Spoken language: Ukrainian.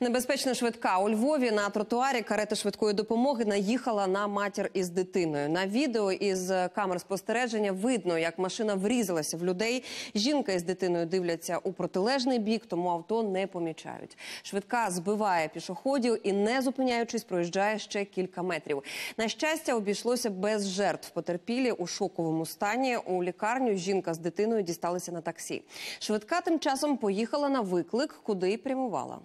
Небезпечна швидка у Львові на тротуарі карета швидкої допомоги наїхала на матір із дитиною. На відео із камер спостереження видно, як машина врізалася в людей. Жінка із дитиною дивляться у протилежний бік, тому авто не помічають. Швидка збиває пішоходів і, не зупиняючись, проїжджає ще кілька метрів. На щастя, обійшлося без жертв. Потерпілі у шоковому стані у лікарню. Жінка з дитиною дісталися на таксі. Швидка тим часом поїхала на виклик, куди прямувала.